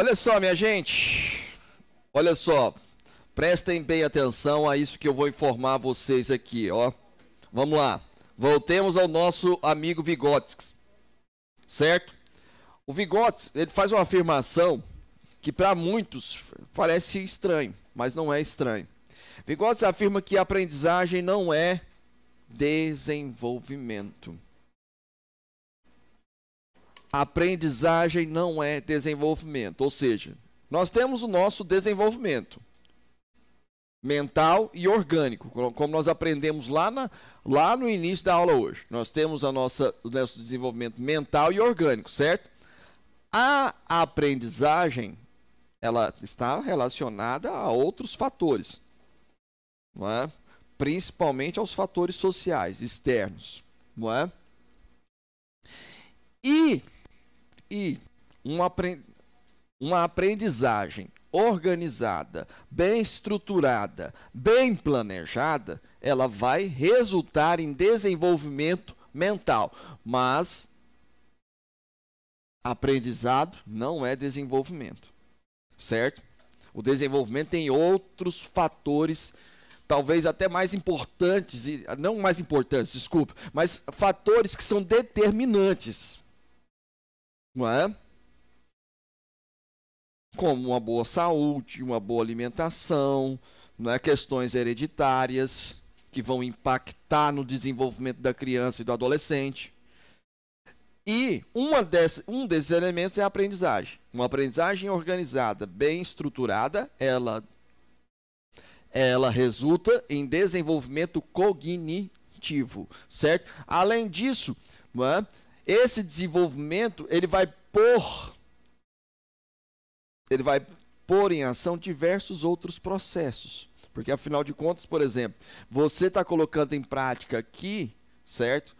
Olha só, minha gente. Olha só. Prestem bem atenção a isso que eu vou informar vocês aqui, ó. Vamos lá. Voltemos ao nosso amigo Vigotsky, Certo? O Vigotsky, ele faz uma afirmação que para muitos parece estranho, mas não é estranho. Vigotsky afirma que a aprendizagem não é desenvolvimento aprendizagem não é desenvolvimento. Ou seja, nós temos o nosso desenvolvimento mental e orgânico, como nós aprendemos lá, na, lá no início da aula hoje. Nós temos a nossa, o nosso desenvolvimento mental e orgânico, certo? A aprendizagem ela está relacionada a outros fatores, não é? principalmente aos fatores sociais externos. Não é? E e uma aprendizagem organizada, bem estruturada, bem planejada, ela vai resultar em desenvolvimento mental. Mas aprendizado não é desenvolvimento, certo? O desenvolvimento tem outros fatores, talvez até mais importantes, não mais importantes, desculpe, mas fatores que são determinantes não é? Como uma boa saúde, uma boa alimentação, não é? questões hereditárias que vão impactar no desenvolvimento da criança e do adolescente. E uma desse, um desses elementos é a aprendizagem. Uma aprendizagem organizada, bem estruturada, ela, ela resulta em desenvolvimento cognitivo, certo? Além disso, não é? Esse desenvolvimento, ele vai pôr ele vai pôr em ação diversos outros processos. Porque afinal de contas, por exemplo, você está colocando em prática aqui, certo?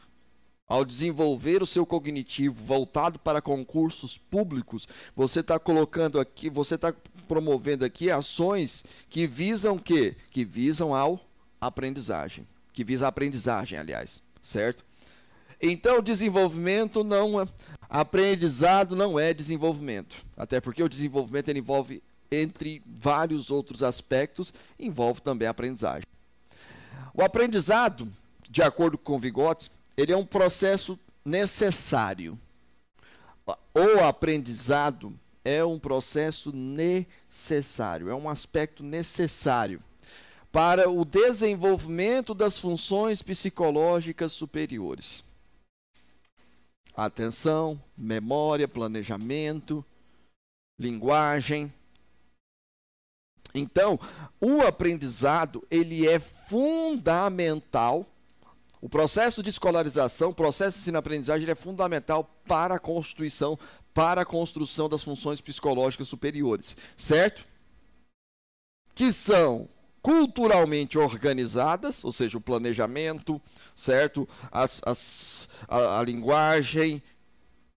Ao desenvolver o seu cognitivo voltado para concursos públicos, você está colocando aqui, você está promovendo aqui ações que visam o quê? Que visam ao aprendizagem. Que visa a aprendizagem, aliás, certo? Então, desenvolvimento não é. Aprendizado não é desenvolvimento. Até porque o desenvolvimento envolve, entre vários outros aspectos, envolve também a aprendizagem. O aprendizado, de acordo com Vygotsky, ele é um processo necessário. O aprendizado é um processo necessário, é um aspecto necessário para o desenvolvimento das funções psicológicas superiores atenção, memória, planejamento, linguagem. Então, o aprendizado, ele é fundamental. O processo de escolarização, o processo de ensino-aprendizagem é fundamental para a constituição, para a construção das funções psicológicas superiores, certo? Que são culturalmente organizadas, ou seja, o planejamento, certo? As, as, a, a linguagem,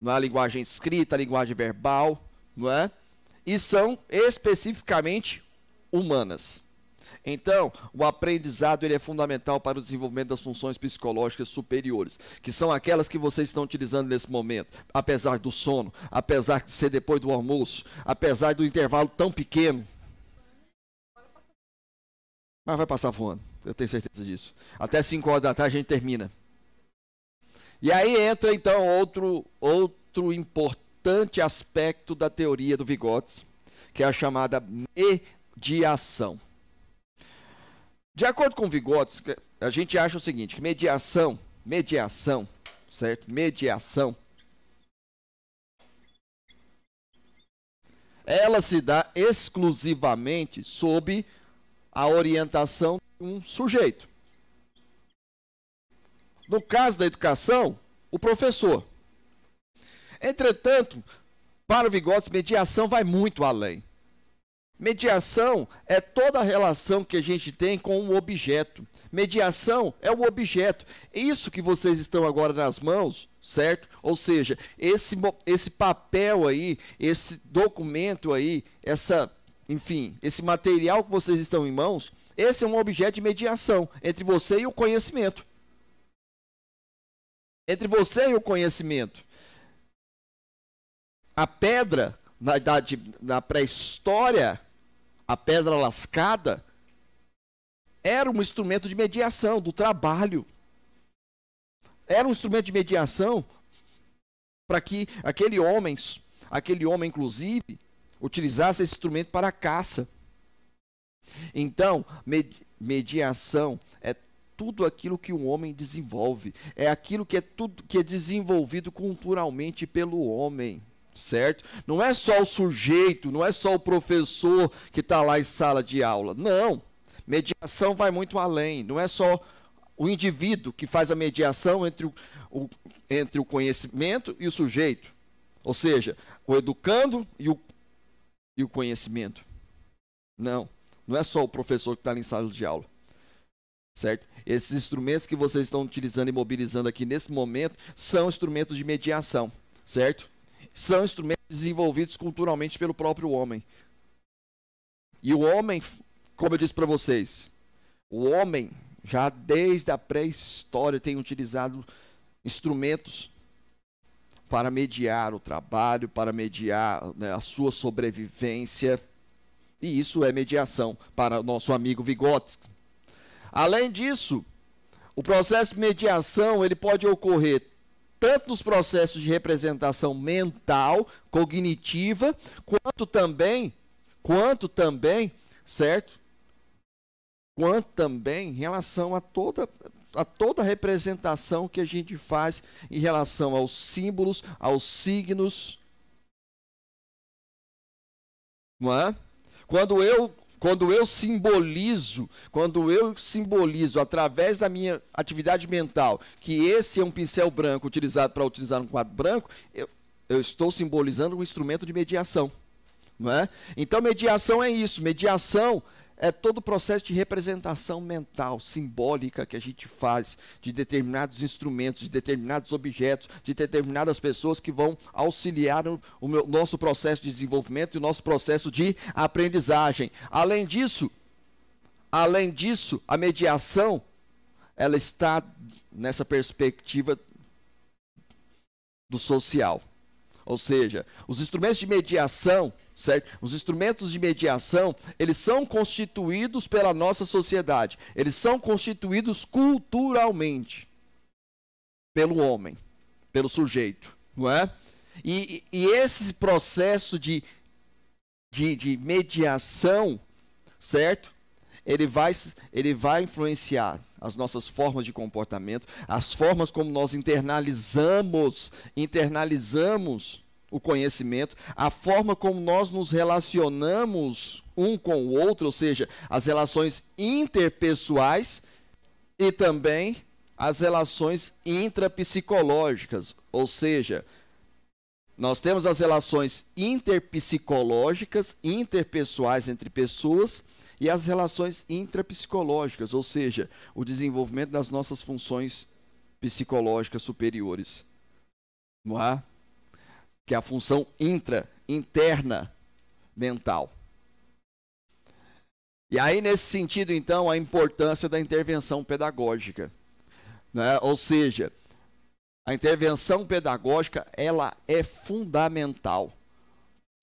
é a linguagem escrita, a linguagem verbal, não é? E são especificamente humanas. Então, o aprendizado ele é fundamental para o desenvolvimento das funções psicológicas superiores, que são aquelas que vocês estão utilizando nesse momento, apesar do sono, apesar de ser depois do almoço, apesar do intervalo tão pequeno, mas vai passar voando, eu tenho certeza disso. Até 5 horas da tarde a gente termina. E aí entra então outro, outro importante aspecto da teoria do Vigotes, que é a chamada mediação. De acordo com Vigotes, a gente acha o seguinte, que mediação, mediação, certo? Mediação ela se dá exclusivamente sob a orientação de um sujeito. No caso da educação, o professor. Entretanto, para o Vigotes, mediação vai muito além. Mediação é toda a relação que a gente tem com o um objeto. Mediação é o um objeto. Isso que vocês estão agora nas mãos, certo? Ou seja, esse, esse papel aí, esse documento aí, essa enfim, esse material que vocês estão em mãos, esse é um objeto de mediação entre você e o conhecimento. Entre você e o conhecimento. A pedra, na, na pré-história, a pedra lascada, era um instrumento de mediação, do trabalho. Era um instrumento de mediação para que aquele homem, aquele homem inclusive, utilizasse esse instrumento para a caça. Então, mediação é tudo aquilo que o homem desenvolve, é aquilo que é tudo que é desenvolvido culturalmente pelo homem, certo? Não é só o sujeito, não é só o professor que está lá em sala de aula, não. Mediação vai muito além, não é só o indivíduo que faz a mediação entre o, o entre o conhecimento e o sujeito, ou seja, o educando e o e o conhecimento. Não, não é só o professor que está em sala de aula. Certo? Esses instrumentos que vocês estão utilizando e mobilizando aqui nesse momento são instrumentos de mediação, certo? São instrumentos desenvolvidos culturalmente pelo próprio homem. E o homem, como eu disse para vocês, o homem já desde a pré-história tem utilizado instrumentos para mediar o trabalho, para mediar né, a sua sobrevivência. E isso é mediação para o nosso amigo Vygotsky. Além disso, o processo de mediação ele pode ocorrer tanto nos processos de representação mental, cognitiva, quanto também, quanto também, certo? Quanto também em relação a toda a toda a representação que a gente faz em relação aos símbolos, aos signos. Não é? Quando eu quando eu simbolizo, quando eu simbolizo através da minha atividade mental que esse é um pincel branco utilizado para utilizar um quadro branco, eu, eu estou simbolizando um instrumento de mediação. Não é? Então, mediação é isso. Mediação é todo o processo de representação mental, simbólica que a gente faz de determinados instrumentos, de determinados objetos, de determinadas pessoas que vão auxiliar o, o meu, nosso processo de desenvolvimento e o nosso processo de aprendizagem. Além disso, além disso, a mediação ela está nessa perspectiva do social. Ou seja, os instrumentos de mediação Certo? Os instrumentos de mediação, eles são constituídos pela nossa sociedade. Eles são constituídos culturalmente pelo homem, pelo sujeito, não é? E, e esse processo de, de, de mediação, certo? Ele vai, ele vai influenciar as nossas formas de comportamento, as formas como nós internalizamos, internalizamos o conhecimento, a forma como nós nos relacionamos um com o outro, ou seja, as relações interpessoais e também as relações intrapsicológicas, ou seja, nós temos as relações interpsicológicas, interpessoais entre pessoas e as relações intrapsicológicas, ou seja, o desenvolvimento das nossas funções psicológicas superiores. Não é? que é a função intra, interna mental. E aí, nesse sentido, então, a importância da intervenção pedagógica. Né? Ou seja, a intervenção pedagógica ela é fundamental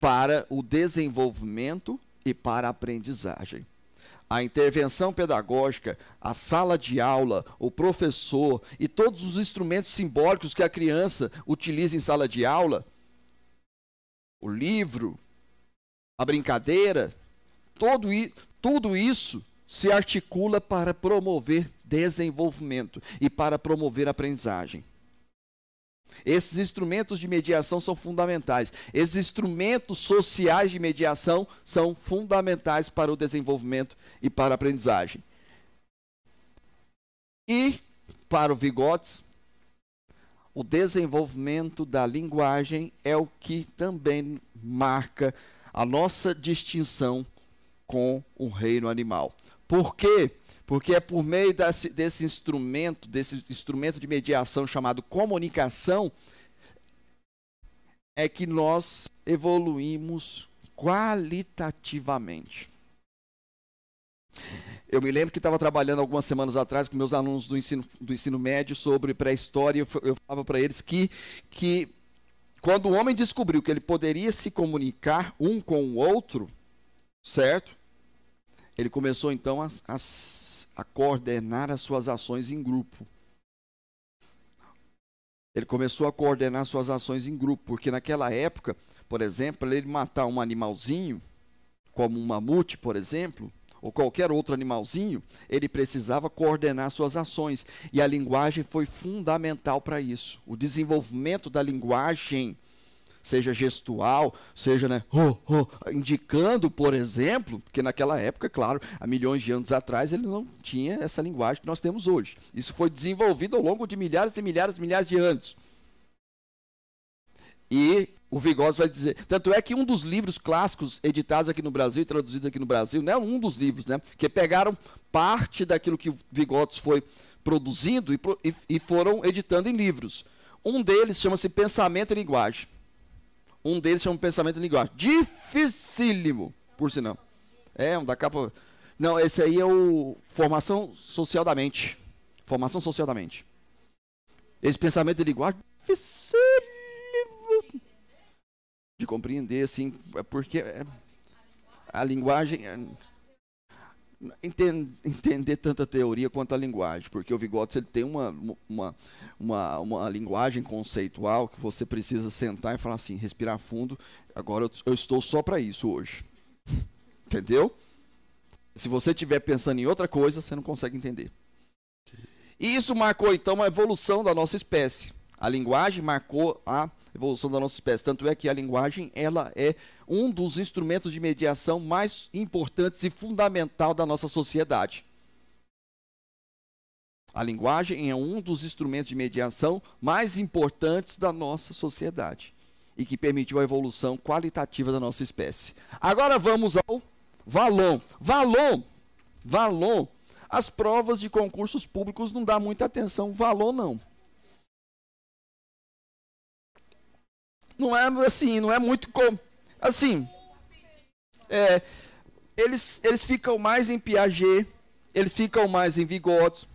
para o desenvolvimento e para a aprendizagem. A intervenção pedagógica, a sala de aula, o professor e todos os instrumentos simbólicos que a criança utiliza em sala de aula o livro, a brincadeira, todo, tudo isso se articula para promover desenvolvimento e para promover aprendizagem. Esses instrumentos de mediação são fundamentais. Esses instrumentos sociais de mediação são fundamentais para o desenvolvimento e para a aprendizagem. E, para o Vigotes, o desenvolvimento da linguagem é o que também marca a nossa distinção com o reino animal. Por quê? Porque é por meio desse, desse instrumento, desse instrumento de mediação chamado comunicação, é que nós evoluímos qualitativamente. Eu me lembro que estava trabalhando algumas semanas atrás com meus alunos do ensino, do ensino médio sobre pré-história. Eu, eu falava para eles que, que quando o homem descobriu que ele poderia se comunicar um com o outro, certo? Ele começou então a, a, a coordenar as suas ações em grupo. Ele começou a coordenar suas ações em grupo, porque naquela época, por exemplo, ele matar um animalzinho, como um mamute, por exemplo, ou qualquer outro animalzinho, ele precisava coordenar suas ações. E a linguagem foi fundamental para isso. O desenvolvimento da linguagem, seja gestual, seja né, oh, oh, indicando, por exemplo, porque naquela época, claro, há milhões de anos atrás, ele não tinha essa linguagem que nós temos hoje. Isso foi desenvolvido ao longo de milhares e milhares e milhares de anos. E o Vigosa vai dizer. Tanto é que um dos livros clássicos editados aqui no Brasil e traduzidos aqui no Brasil, é um dos livros, né, que pegaram parte daquilo que o Vigotes foi produzindo e, e, e foram editando em livros. Um deles chama-se Pensamento e Linguagem. Um deles chama Pensamento e Linguagem. Dificílimo, por sinal. É, um da capa. Não, esse aí é o Formação Social da Mente. Formação Social da Mente. Esse pensamento e linguagem, dificílimo de compreender, assim, é porque é, a linguagem. É, entender tanto a teoria quanto a linguagem, porque o Vigotes ele tem uma, uma, uma, uma linguagem conceitual que você precisa sentar e falar assim, respirar fundo, agora eu, eu estou só para isso hoje. Entendeu? Se você estiver pensando em outra coisa, você não consegue entender. E isso marcou então a evolução da nossa espécie. A linguagem marcou a evolução da nossa espécie. Tanto é que a linguagem ela é um dos instrumentos de mediação mais importantes e fundamental da nossa sociedade. A linguagem é um dos instrumentos de mediação mais importantes da nossa sociedade e que permitiu a evolução qualitativa da nossa espécie. Agora vamos ao Valon. Valon, Valon. As provas de concursos públicos não dá muita atenção Valon não. não é assim, não é muito com, assim. É, eles, eles ficam mais em Piaget, eles ficam mais em Vigotes.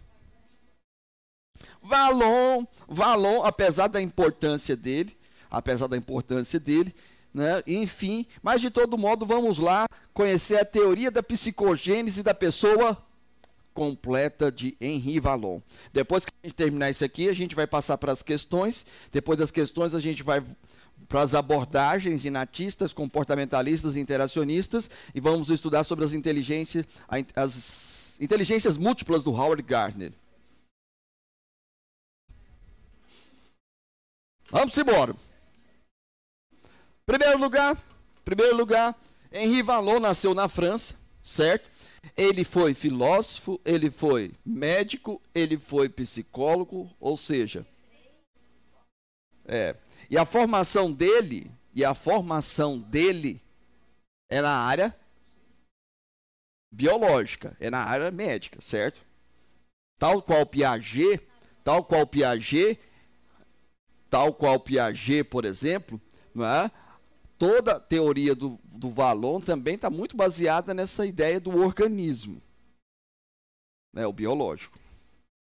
Valon, Valon, apesar da importância dele, apesar da importância dele, né? enfim, mas de todo modo vamos lá conhecer a teoria da psicogênese da pessoa completa de Henri Valon. Depois que a gente terminar isso aqui, a gente vai passar para as questões. Depois das questões, a gente vai para as abordagens inatistas, comportamentalistas e interacionistas, e vamos estudar sobre as inteligências, as inteligências múltiplas do Howard Gardner. Vamos embora. Primeiro lugar, primeiro lugar, Henri Vallon nasceu na França, certo? Ele foi filósofo, ele foi médico, ele foi psicólogo, ou seja, é, e a formação dele, e a formação dele é na área biológica, é na área médica, certo? Tal qual Piaget, tal qual Piaget, tal qual Piaget, por exemplo, não é? toda a teoria do, do Valon também está muito baseada nessa ideia do organismo, né, o biológico,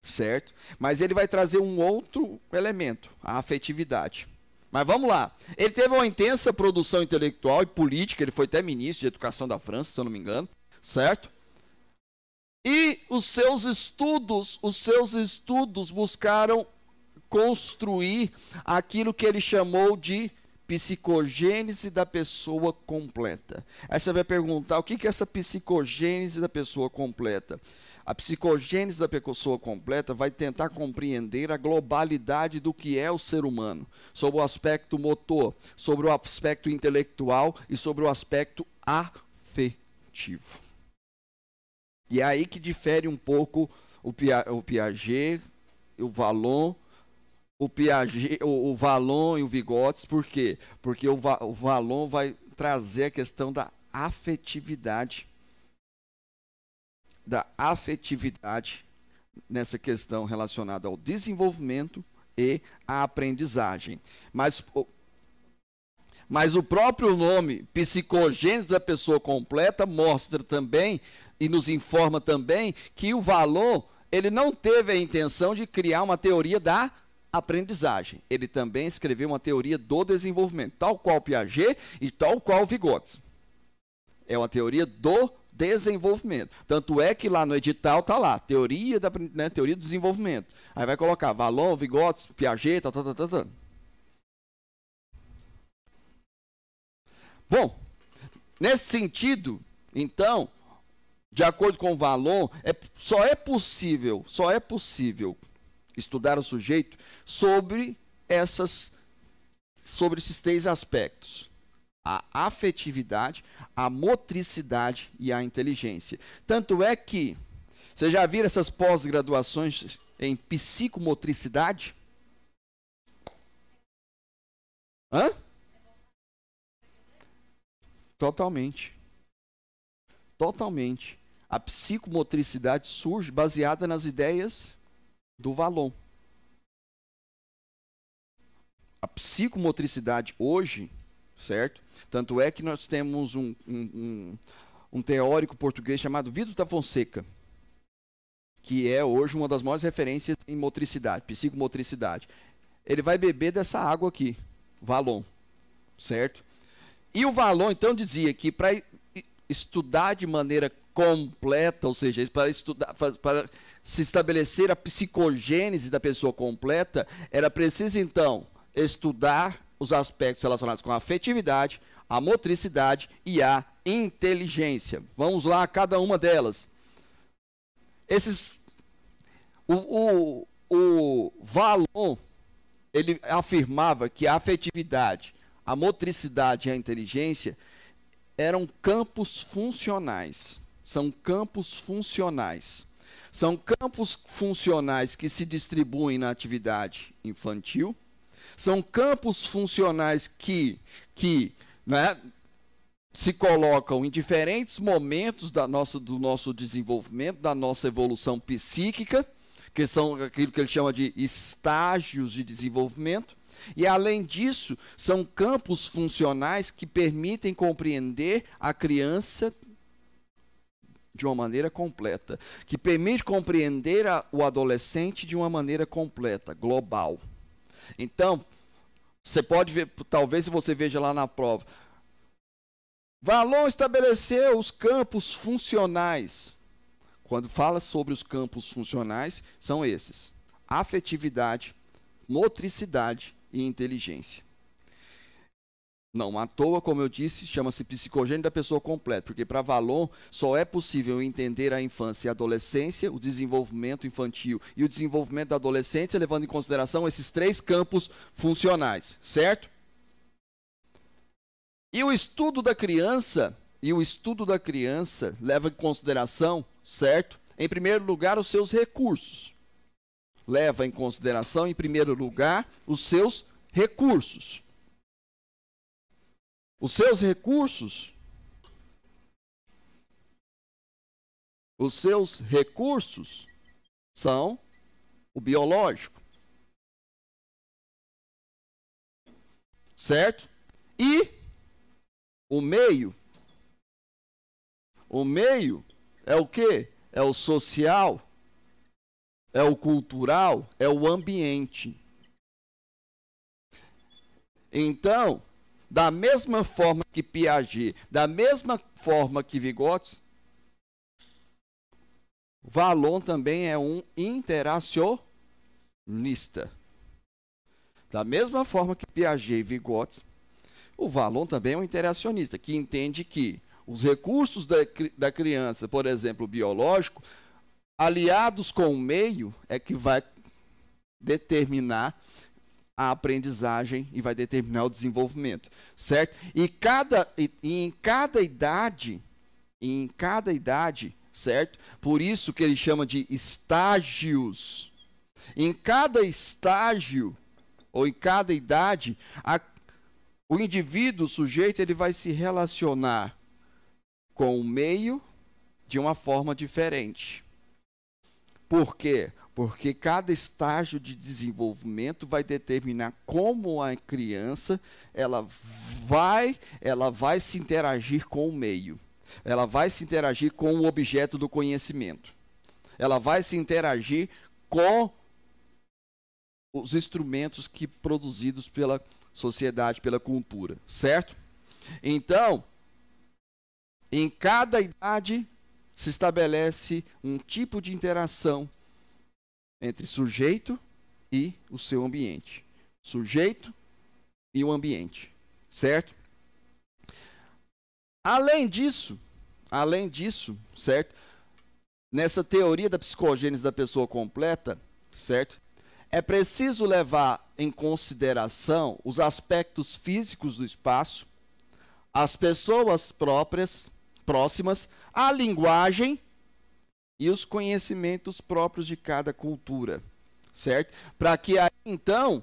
certo? Mas ele vai trazer um outro elemento, a afetividade. Mas vamos lá. Ele teve uma intensa produção intelectual e política, ele foi até ministro de Educação da França, se eu não me engano, certo? E os seus estudos, os seus estudos buscaram construir aquilo que ele chamou de psicogênese da pessoa completa. Aí você vai perguntar o que é essa psicogênese da pessoa completa? A psicogênese da pessoa completa vai tentar compreender a globalidade do que é o ser humano, sobre o aspecto motor, sobre o aspecto intelectual e sobre o aspecto afetivo. E é aí que difere um pouco o, Pia o Piaget, o Valon, o Piaget, o, o Valon e o Vigotes, por quê? Porque o, o Valon vai trazer a questão da afetividade da afetividade nessa questão relacionada ao desenvolvimento e à aprendizagem. Mas, mas o próprio nome psicogênese da pessoa completa mostra também e nos informa também que o valor ele não teve a intenção de criar uma teoria da aprendizagem. Ele também escreveu uma teoria do desenvolvimento, tal qual Piaget e tal qual Vygotsky. É uma teoria do desenvolvimento. Tanto é que lá no edital está lá, teoria, da, né, teoria do desenvolvimento. Aí vai colocar Valon, Vigotes, Piaget, tal, tá, tal, tá, tal, tá, tal. Bom, nesse sentido, então, de acordo com o Valon, é, só é possível, só é possível estudar o sujeito sobre essas sobre esses três aspectos a afetividade, a motricidade e a inteligência. Tanto é que você já viram essas pós-graduações em psicomotricidade? Hã? Totalmente. Totalmente. A psicomotricidade surge baseada nas ideias do Valon. A psicomotricidade hoje certo? Tanto é que nós temos um, um, um, um teórico português chamado Vitor da Fonseca, que é hoje uma das maiores referências em motricidade, psicomotricidade. Ele vai beber dessa água aqui, Valon, certo? E o Valon, então, dizia que para estudar de maneira completa, ou seja, para estudar, para se estabelecer a psicogênese da pessoa completa, era preciso então estudar os aspectos relacionados com a afetividade, a motricidade e a inteligência. Vamos lá, cada uma delas. Esses, o, o, o Valon ele afirmava que a afetividade, a motricidade e a inteligência eram campos funcionais. São campos funcionais. São campos funcionais que se distribuem na atividade infantil são campos funcionais que, que né, se colocam em diferentes momentos da nossa, do nosso desenvolvimento, da nossa evolução psíquica, que são aquilo que ele chama de estágios de desenvolvimento. E, além disso, são campos funcionais que permitem compreender a criança de uma maneira completa, que permite compreender a, o adolescente de uma maneira completa, global. Então, você pode ver, talvez você veja lá na prova. Valon estabeleceu os campos funcionais. Quando fala sobre os campos funcionais, são esses: afetividade, motricidade e inteligência. Não, à toa, como eu disse, chama-se psicogênio da pessoa completa, porque para Valon só é possível entender a infância e a adolescência, o desenvolvimento infantil e o desenvolvimento da adolescência, levando em consideração esses três campos funcionais, certo? E o estudo da criança, e o estudo da criança leva em consideração, certo? Em primeiro lugar, os seus recursos. Leva em consideração, em primeiro lugar, os seus recursos os seus recursos, os seus recursos são o biológico. Certo? E o meio. O meio é o que? É o social, é o cultural, é o ambiente. Então, da mesma forma que Piaget, da mesma forma que Vigotes, Valon também é um interacionista. Da mesma forma que Piaget e Vigotes, o Valon também é um interacionista, que entende que os recursos da, da criança, por exemplo, biológico, aliados com o meio, é que vai determinar a aprendizagem e vai determinar o desenvolvimento, certo? E, cada, e, e em cada idade, em cada idade, certo? Por isso que ele chama de estágios. Em cada estágio ou em cada idade, a, o indivíduo, o sujeito, ele vai se relacionar com o meio de uma forma diferente. Por quê? porque cada estágio de desenvolvimento vai determinar como a criança ela vai, ela vai se interagir com o meio. Ela vai se interagir com o objeto do conhecimento. Ela vai se interagir com os instrumentos que produzidos pela sociedade, pela cultura, certo? Então, em cada idade se estabelece um tipo de interação entre sujeito e o seu ambiente. Sujeito e o ambiente, certo? Além disso, além disso, certo? Nessa teoria da psicogênese da pessoa completa, certo? É preciso levar em consideração os aspectos físicos do espaço, as pessoas próprias, próximas, a linguagem e os conhecimentos próprios de cada cultura, certo? Para que aí então,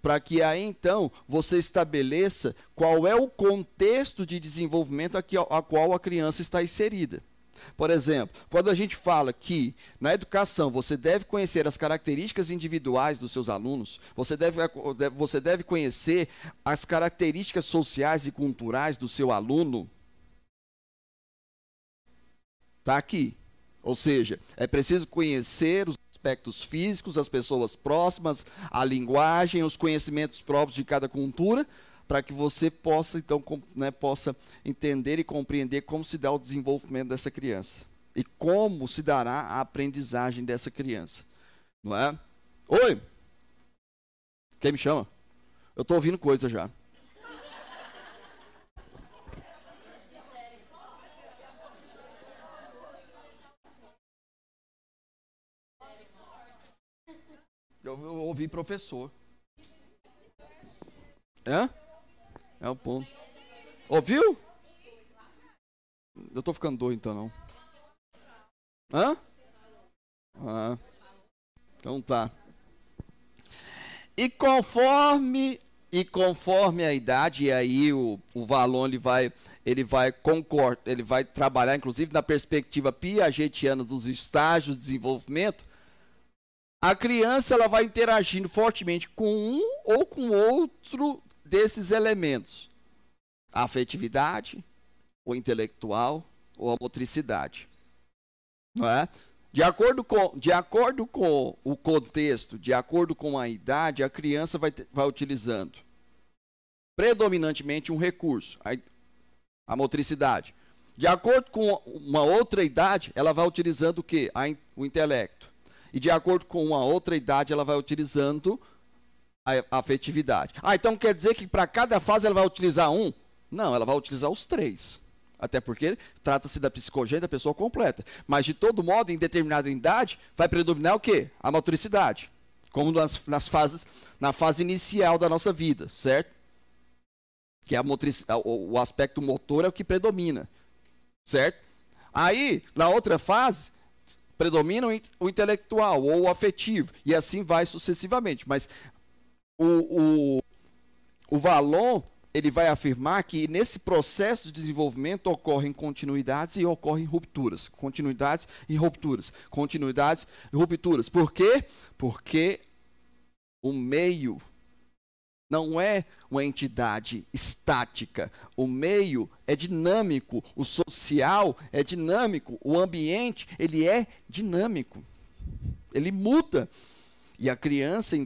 para que aí então você estabeleça qual é o contexto de desenvolvimento a, que, a qual a criança está inserida. Por exemplo, quando a gente fala que na educação você deve conhecer as características individuais dos seus alunos, você deve, você deve conhecer as características sociais e culturais do seu aluno. Está aqui. Ou seja, é preciso conhecer os aspectos físicos, as pessoas próximas, a linguagem, os conhecimentos próprios de cada cultura, para que você possa então com, né, possa entender e compreender como se dá o desenvolvimento dessa criança e como se dará a aprendizagem dessa criança, não é? Oi, quem me chama? Eu estou ouvindo coisa já. professor. É? É o ponto. Ouviu? Eu tô ficando doido então não. Hã? Ah. Então tá. E conforme e conforme a idade, e aí o, o Valon ele vai, ele vai concordar, ele vai trabalhar, inclusive, na perspectiva piagetiana dos estágios de desenvolvimento, a criança ela vai interagindo fortemente com um ou com outro desses elementos: a afetividade, o intelectual ou a motricidade. Não é? De acordo, com, de acordo com o contexto, de acordo com a idade, a criança vai, vai utilizando predominantemente um recurso, a, a motricidade. De acordo com uma outra idade, ela vai utilizando o que? O intelecto e de acordo com a outra idade ela vai utilizando a afetividade. Ah, então quer dizer que para cada fase ela vai utilizar um? Não, ela vai utilizar os três. Até porque trata-se da psicogênia da pessoa completa. Mas, de todo modo, em determinada idade, vai predominar o quê? A motricidade. Como nas, nas fases, na fase inicial da nossa vida, certo? Que é a o aspecto motor é o que predomina, certo? Aí, na outra fase, predomina o intelectual ou o afetivo, e assim vai sucessivamente. Mas o, o, o Valon ele vai afirmar que nesse processo de desenvolvimento ocorrem continuidades e ocorrem rupturas. Continuidades e rupturas. Continuidades e rupturas. Por quê? Porque o meio não é uma entidade estática. O meio é dinâmico, o social é dinâmico, o ambiente, ele é dinâmico. Ele muda. E a criança